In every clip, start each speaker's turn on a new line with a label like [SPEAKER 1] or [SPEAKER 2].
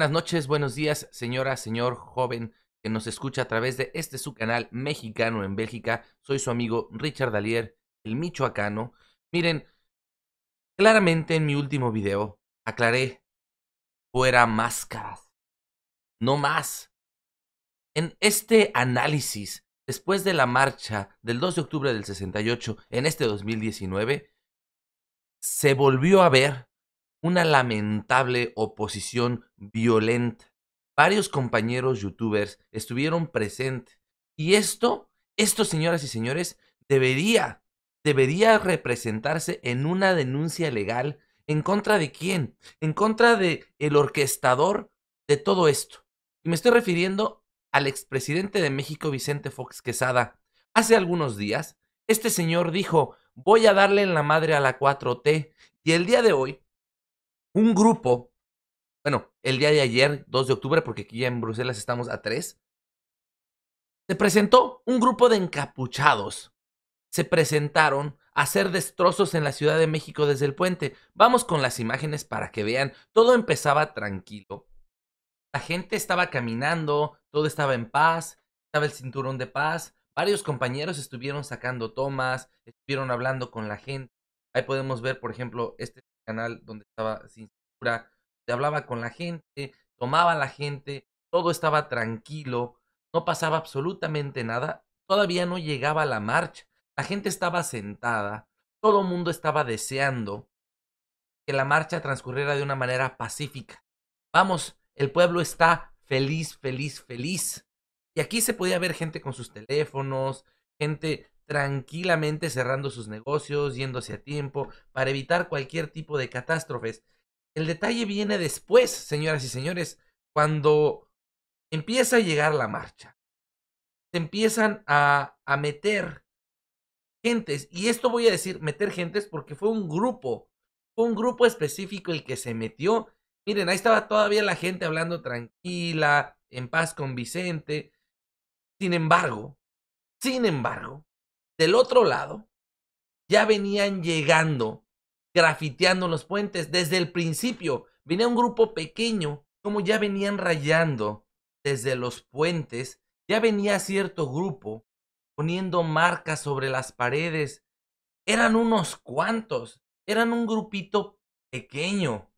[SPEAKER 1] buenas noches, buenos días, señora, señor, joven que nos escucha a través de este su canal mexicano en Bélgica. Soy su amigo Richard Dalier, el michoacano. Miren, claramente en mi último video aclaré fuera máscaras. No más. En este análisis, después de la marcha del 2 de octubre del 68 en este 2019, se volvió a ver una lamentable oposición violenta. Varios compañeros youtubers estuvieron presentes. Y esto, esto, señoras y señores, debería, debería representarse en una denuncia legal. ¿En contra de quién? En contra de el orquestador de todo esto. Y me estoy refiriendo al expresidente de México, Vicente Fox Quesada. Hace algunos días, este señor dijo, voy a darle en la madre a la 4T. Y el día de hoy, un grupo, bueno, el día de ayer, 2 de octubre, porque aquí en Bruselas estamos a 3, se presentó un grupo de encapuchados. Se presentaron a hacer destrozos en la Ciudad de México desde el puente. Vamos con las imágenes para que vean. Todo empezaba tranquilo. La gente estaba caminando, todo estaba en paz, estaba el cinturón de paz. Varios compañeros estuvieron sacando tomas, estuvieron hablando con la gente. Ahí podemos ver, por ejemplo, este canal donde estaba sin censura, se hablaba con la gente, tomaba la gente, todo estaba tranquilo, no pasaba absolutamente nada, todavía no llegaba la marcha, la gente estaba sentada, todo el mundo estaba deseando que la marcha transcurriera de una manera pacífica. Vamos, el pueblo está feliz, feliz, feliz. Y aquí se podía ver gente con sus teléfonos, gente tranquilamente cerrando sus negocios, yéndose a tiempo, para evitar cualquier tipo de catástrofes. El detalle viene después, señoras y señores, cuando empieza a llegar la marcha. Se empiezan a, a meter gentes, y esto voy a decir meter gentes porque fue un grupo, fue un grupo específico el que se metió. Miren, ahí estaba todavía la gente hablando tranquila, en paz con Vicente. Sin embargo, sin embargo, del otro lado ya venían llegando, grafiteando los puentes desde el principio. Venía un grupo pequeño, como ya venían rayando desde los puentes, ya venía cierto grupo poniendo marcas sobre las paredes. Eran unos cuantos, eran un grupito pequeño,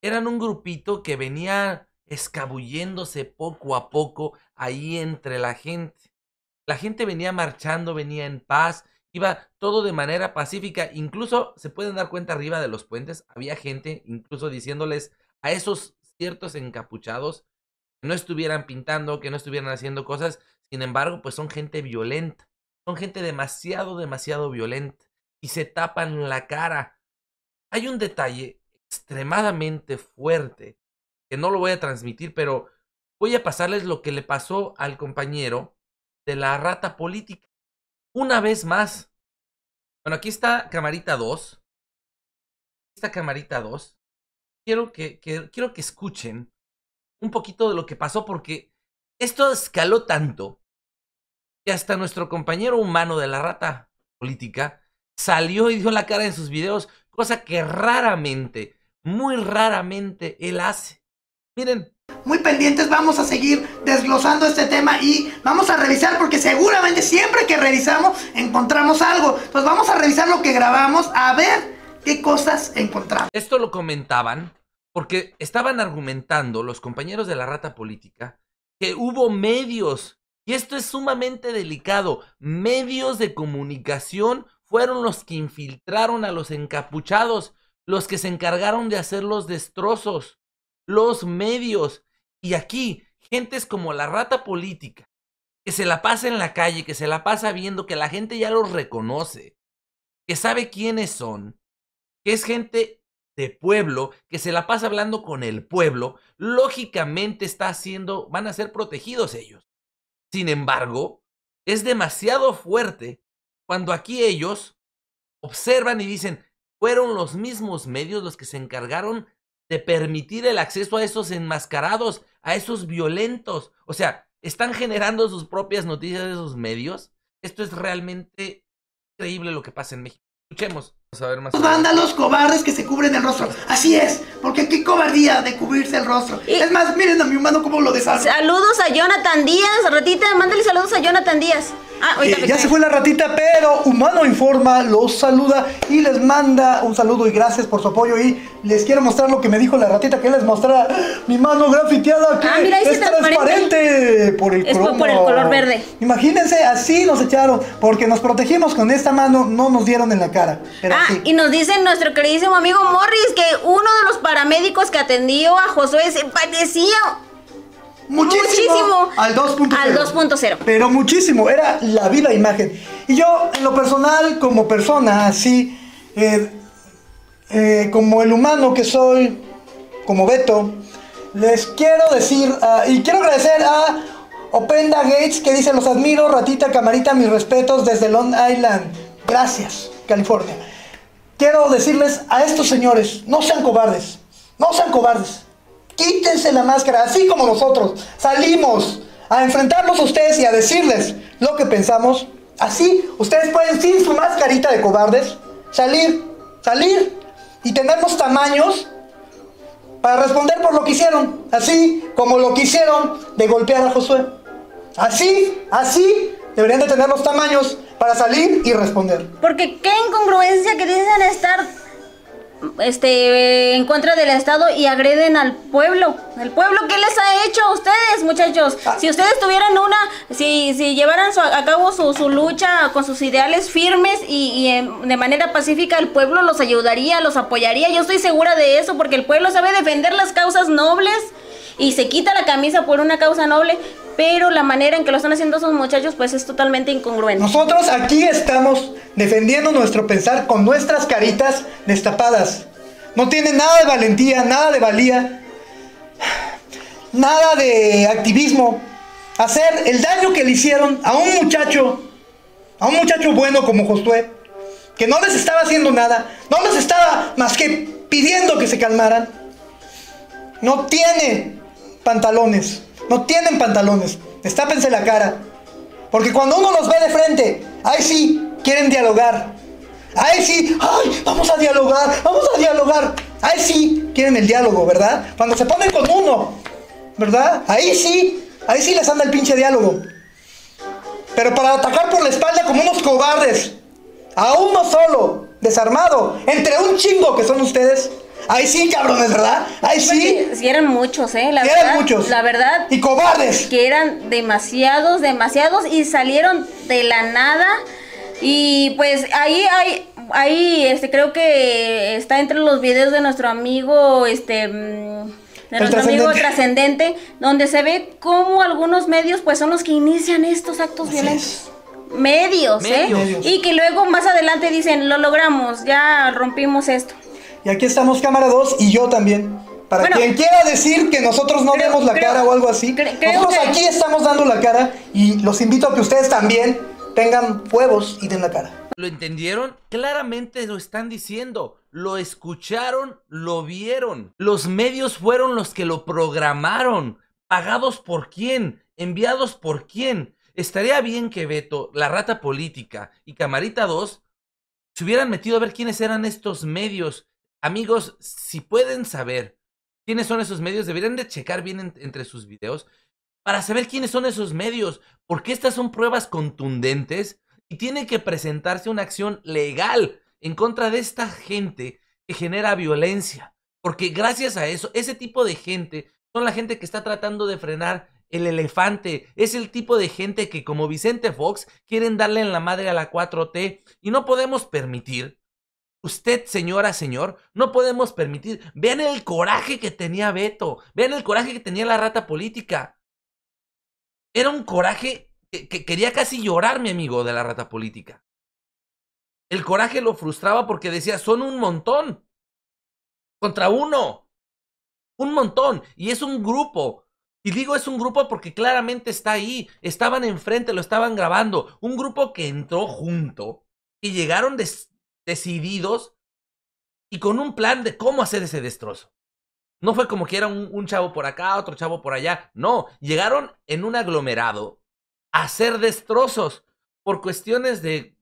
[SPEAKER 1] eran un grupito que venía escabulléndose poco a poco ahí entre la gente. La gente venía marchando, venía en paz, iba todo de manera pacífica. Incluso se pueden dar cuenta arriba de los puentes, había gente incluso diciéndoles a esos ciertos encapuchados que no estuvieran pintando, que no estuvieran haciendo cosas. Sin embargo, pues son gente violenta, son gente demasiado, demasiado violenta y se tapan la cara. Hay un detalle extremadamente fuerte que no lo voy a transmitir, pero voy a pasarles lo que le pasó al compañero de la rata política. Una vez más. Bueno, aquí está camarita 2. Esta camarita 2. Quiero que, quiero que escuchen un poquito de lo que pasó porque esto escaló tanto que hasta nuestro compañero humano de la rata política salió y dio la cara en sus videos, cosa que raramente, muy raramente él hace.
[SPEAKER 2] Miren, muy pendientes, vamos a seguir desglosando este tema y vamos a revisar porque seguramente siempre que revisamos encontramos algo. Pues vamos a revisar lo que grabamos
[SPEAKER 1] a ver qué cosas encontramos. Esto lo comentaban porque estaban argumentando los compañeros de la rata política que hubo medios, y esto es sumamente delicado, medios de comunicación fueron los que infiltraron a los encapuchados, los que se encargaron de hacer los destrozos los medios y aquí, gentes como la rata política, que se la pasa en la calle, que se la pasa viendo, que la gente ya los reconoce, que sabe quiénes son, que es gente de pueblo, que se la pasa hablando con el pueblo, lógicamente está haciendo, van a ser protegidos ellos. Sin embargo, es demasiado fuerte cuando aquí ellos observan y dicen, fueron los mismos medios los que se encargaron de permitir el acceso a esos enmascarados, a esos violentos. O sea, están generando sus propias noticias de esos medios. Esto es realmente increíble lo que pasa en México. Escuchemos. Vamos a ver más. los
[SPEAKER 3] cobardes que se cubren el rostro. Así es, porque qué cobardía de cubrirse el rostro. Es más, miren a mi humano cómo lo desarma. Saludos a Jonathan Díaz. Ratita, mándale saludos a Jonathan Díaz. Ah, eh, ya se fue
[SPEAKER 2] la ratita, pero Humano Informa los saluda y les manda un saludo y gracias por su apoyo. Y les quiero mostrar lo que me dijo la ratita, que les mostrara mi mano grafiteada que ah, mira, es transparente, por, el es por el color verde. Imagínense, así nos echaron, porque nos protegimos con esta mano, no nos dieron en la cara.
[SPEAKER 3] ah, y nos dice nuestro queridísimo amigo Morris que uno de los paramédicos que atendió a Josué se padeció muchísimo, al 2.0. Pero
[SPEAKER 2] muchísimo, era la viva imagen. Y yo, en lo personal, como persona, así, eh, eh, como el humano que soy, como Beto, les quiero decir, ah, y quiero agradecer a Openda Gates, que dice, los admiro, ratita, camarita, mis respetos desde Long Island. Gracias, California. Quiero decirles a estos señores, no sean cobardes, no sean cobardes. Quítense la máscara, así como nosotros salimos a enfrentarnos a ustedes y a decirles lo que pensamos. Así ustedes pueden sin su mascarita de cobardes salir, salir y tener los tamaños para responder por lo que hicieron, así como lo que hicieron de golpear a Josué. Así, así deberían de tener los tamaños para salir y responder.
[SPEAKER 3] Porque qué incongruencia que dicen estar este, en contra del Estado y agreden al pueblo. ¿El pueblo qué les ha hecho a ustedes, muchachos? Ah. Si ustedes tuvieran una, si, si llevaran a cabo su, lucha con sus ideales firmes y, de manera pacífica, el pueblo los ayudaría, los apoyaría. Yo estoy segura de eso porque el pueblo sabe defender las causas nobles y se quita la camisa por una causa noble, pero la manera en que lo están haciendo esos muchachos pues es totalmente incongruente. Nosotros aquí
[SPEAKER 2] estamos defendiendo nuestro pensar con nuestras caritas destapadas. No tiene nada de valentía, nada de valía, nada de activismo. Hacer el daño que le hicieron a un muchacho, a un muchacho bueno como Josué, que no les estaba haciendo nada, no les estaba más que pidiendo que se calmaran. No tiene pantalones. No tienen pantalones. Destápense la cara. Porque cuando uno los ve de frente, ahí sí quieren dialogar. Ahí sí, ay, vamos a dialogar, vamos a dialogar. Ahí sí quieren el diálogo, ¿verdad? Cuando se ponen con uno, ¿verdad? Ahí sí, ahí sí les anda el pinche diálogo. Pero para atacar por la espalda como unos cobardes, a uno solo, desarmado, entre un chingo que son ustedes, Ahí sí, cabrones, ¿verdad? Ahí sí.
[SPEAKER 3] Si pues eran muchos, ¿eh? La verdad, muchos. La verdad. Y cobardes. Que eran demasiados, demasiados y salieron de la nada. Y pues ahí hay, ahí este, creo que está entre los videos de nuestro amigo, este, mm, de nuestro amigo trascendente, donde se ve cómo algunos medios pues son los que inician estos actos violentos. Medios, ¿eh? Medios. Y que luego más adelante dicen, lo logramos, ya rompimos esto.
[SPEAKER 2] Y aquí estamos cámara 2 y yo también. Para quien quiera decir que nosotros no vemos la cara o algo así, creo aquí estamos dando la cara y los invito a que ustedes también tengan huevos y den la cara.
[SPEAKER 1] ¿Lo entendieron? Claramente lo están diciendo. Lo escucharon, lo vieron. Los medios fueron los que lo programaron. ¿Pagados por quién? ¿Enviados por quién? Estaría bien que Beto, la rata política y Camarita 2 se hubieran metido a ver quiénes eran estos medios amigos, si pueden saber quiénes son esos medios, deberían de checar bien entre sus videos para saber quiénes son esos medios, porque estas son pruebas contundentes y tiene que presentarse una acción legal en contra de esta gente que genera violencia, porque gracias a eso, ese tipo de gente son la gente que está tratando de frenar el elefante, es el tipo de gente que como Vicente Fox quieren darle en la madre a la 4T y no podemos permitir Usted, señora, señor, no podemos permitir. Vean el coraje que tenía Beto. Vean el coraje que tenía la rata política. Era un coraje que, quería casi llorar, mi amigo, de la rata política. El coraje lo frustraba porque decía, son un montón. Contra uno. Un montón. Y es un grupo. Y digo es un grupo porque claramente está ahí. Estaban enfrente, lo estaban grabando. Un grupo que entró junto. Y llegaron de decididos y con un plan de cómo hacer ese destrozo. No fue como que era un, chavo por acá, otro chavo por allá. No, llegaron en un aglomerado a hacer destrozos por cuestiones de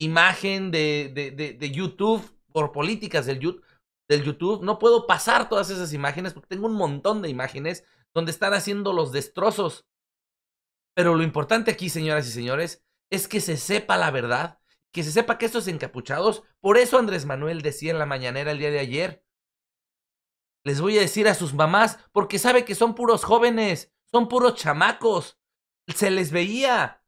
[SPEAKER 1] imagen, de, de, de, YouTube, por políticas del, del YouTube. No puedo pasar todas esas imágenes porque tengo un montón de imágenes donde están haciendo los destrozos. Pero lo importante aquí, señoras y señores, es que se sepa la verdad que se sepa que estos encapuchados, por eso Andrés Manuel decía en la mañanera el día de ayer, les voy a decir a sus mamás, porque sabe que son puros jóvenes, son puros chamacos, se les veía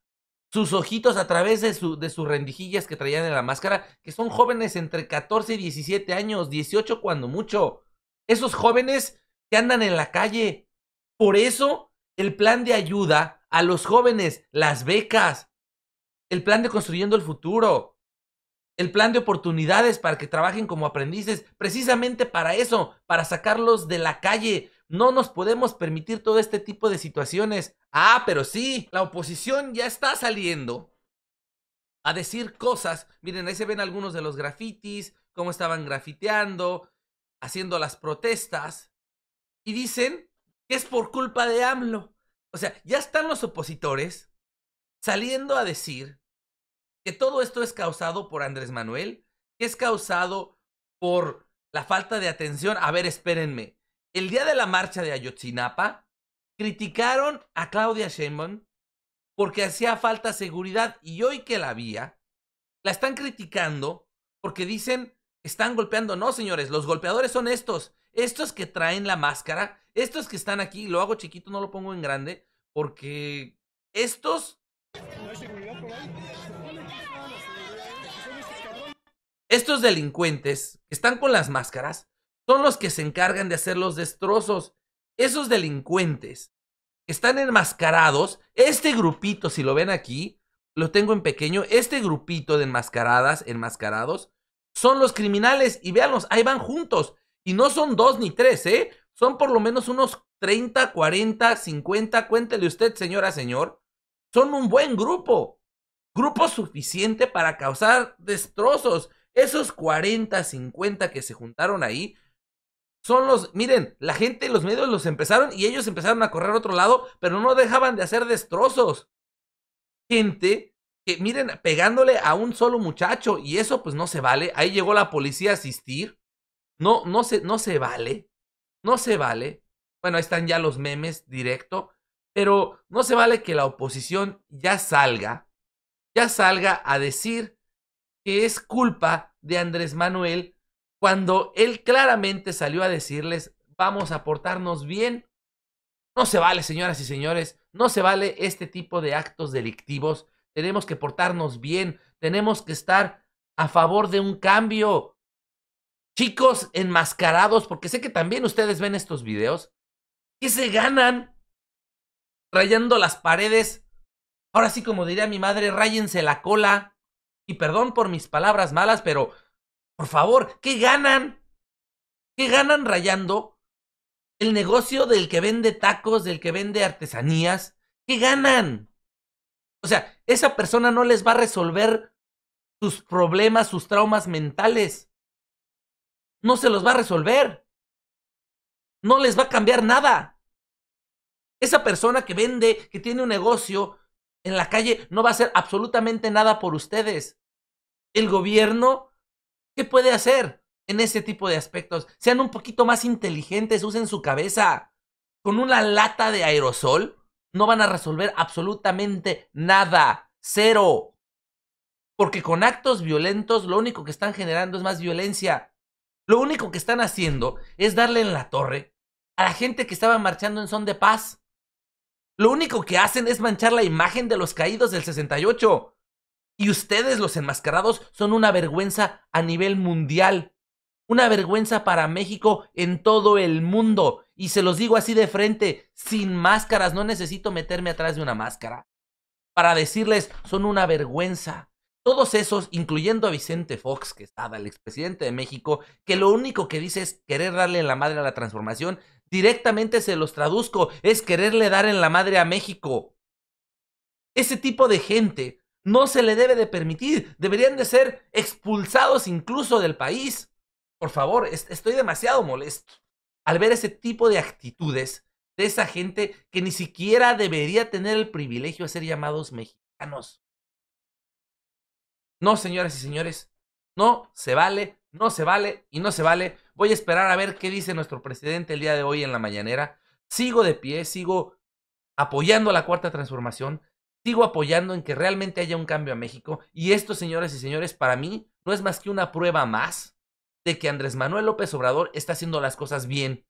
[SPEAKER 1] sus ojitos a través de, de sus rendijillas que traían en la máscara, que son jóvenes entre 14 y 17 años, 18 cuando mucho, esos jóvenes que andan en la calle. Por eso el plan de ayuda a los jóvenes, las becas, el plan de construyendo el futuro, el plan de oportunidades para que trabajen como aprendices, precisamente para eso, para sacarlos de la calle. No nos podemos permitir todo este tipo de situaciones. Ah, pero sí, la oposición ya está saliendo a decir cosas. Miren, ahí se ven algunos de los grafitis, cómo estaban grafiteando, haciendo las protestas. Y dicen que es por culpa de AMLO. O sea, ya están los opositores saliendo a decir que todo esto es causado por Andrés Manuel, que es causado por la falta de atención. A ver, espérenme. El día de la marcha de Ayotzinapa, criticaron a Claudia Sheinbaum porque hacía falta seguridad y hoy que la había, la están criticando porque dicen están golpeando. No, señores, los golpeadores son estos. Estos que traen la máscara, estos que están aquí, lo hago chiquito, no lo pongo en grande, porque estos estos delincuentes que están con las máscaras son los que se encargan de hacer los destrozos. Esos delincuentes están enmascarados, este grupito, si lo ven aquí, lo tengo en pequeño, este grupito de enmascaradas, enmascarados, son los criminales y véanlos, ahí van juntos. Y no son dos ni tres, ¿eh? Son por lo menos unos 30, 40, 50, cuéntele usted, señora, señor. Son un buen grupo. Grupo suficiente para causar destrozos. Esos 40, 50 que se juntaron ahí son los, miren, la gente, los medios los empezaron y ellos empezaron a correr a otro lado, pero no dejaban de hacer destrozos. Gente que, miren, pegándole a un solo muchacho y eso pues no se vale. Ahí llegó la policía a asistir. No, no se, no se vale. No se vale. Bueno, ahí están ya los memes directo. Pero no se vale que la oposición ya salga, ya salga a decir que es culpa de Andrés Manuel cuando él claramente salió a decirles vamos a portarnos bien. No se vale, señoras y señores, no se vale este tipo de actos delictivos. Tenemos que portarnos bien, tenemos que estar a favor de un cambio. Chicos enmascarados, porque sé que también ustedes ven estos videos, que se ganan? rayando las paredes. Ahora sí, como diría mi madre, rayense la cola. Y perdón por mis palabras malas, pero por favor, ¿qué ganan? ¿Qué ganan rayando el negocio del que vende tacos, del que vende artesanías? ¿Qué ganan? O sea, esa persona no les va a resolver sus problemas, sus traumas mentales. No se los va a resolver. No les va a cambiar nada. Esa persona que vende, que tiene un negocio en la calle, no va a hacer absolutamente nada por ustedes. El gobierno, ¿qué puede hacer en ese tipo de aspectos? Sean un poquito más inteligentes, usen su cabeza. Con una lata de aerosol no van a resolver absolutamente nada. Cero. Porque con actos violentos lo único que están generando es más violencia. Lo único que están haciendo es darle en la torre a la gente que estaba marchando en son de paz. Lo único que hacen es manchar la imagen de los caídos del 68. Y ustedes, los enmascarados, son una vergüenza a nivel mundial. Una vergüenza para México en todo el mundo. Y se los digo así de frente, sin máscaras, no necesito meterme atrás de una máscara. Para decirles, son una vergüenza. Todos esos, incluyendo a Vicente Fox, que estaba el expresidente de México, que lo único que dice es querer darle la madre a la transformación, Directamente se los traduzco, es quererle dar en la madre a México. Ese tipo de gente no se le debe de permitir, deberían de ser expulsados incluso del país. Por favor, estoy demasiado molesto al ver ese tipo de actitudes de esa gente que ni siquiera debería tener el privilegio de ser llamados mexicanos. No, señoras y señores, no se vale, no se vale y no se vale. Voy a esperar a ver qué dice nuestro presidente el día de hoy en la mañanera. Sigo de pie, sigo apoyando la cuarta transformación, sigo apoyando en que realmente haya un cambio a México. Y esto, señores y señores, para mí no es más que una prueba más de que Andrés Manuel López Obrador está haciendo las cosas bien.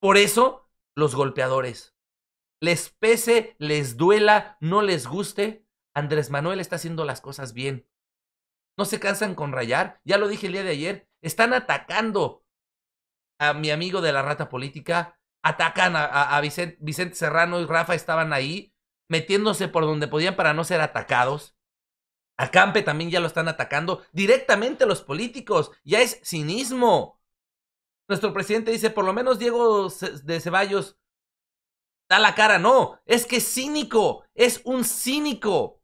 [SPEAKER 1] Por eso, los golpeadores. Les pese, les duela, no les guste, Andrés Manuel está haciendo las cosas bien no se cansan con rayar, ya lo dije el día de ayer, están atacando a mi amigo de la rata política, atacan a, Vicente, Serrano y Rafa estaban ahí, metiéndose por donde podían para no ser atacados. A Campe también ya lo están atacando directamente los políticos, ya es cinismo. Nuestro presidente dice, por lo menos Diego de Ceballos da la cara, no, es que es cínico, es un cínico.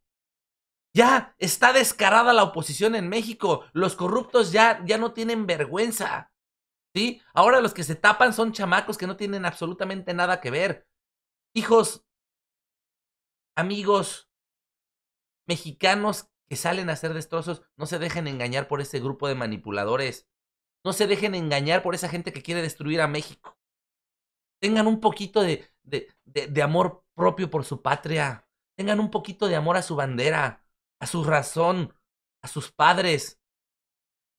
[SPEAKER 1] Ya está descarada la oposición en México. Los corruptos ya, ya no tienen vergüenza. ¿Sí? Ahora los que se tapan son chamacos que no tienen absolutamente nada que ver. Hijos, amigos, mexicanos que salen a hacer destrozos, no se dejen engañar por ese grupo de manipuladores. No se dejen engañar por esa gente que quiere destruir a México. Tengan un poquito de amor propio por su patria. Tengan un poquito de amor a su bandera a su razón, a sus padres.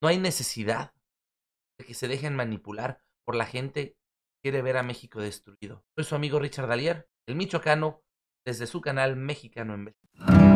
[SPEAKER 1] No hay necesidad de que se dejen manipular por la gente que quiere ver a México destruido. Soy su amigo Richard Dalier, el michoacano, desde su canal Mexicano en México.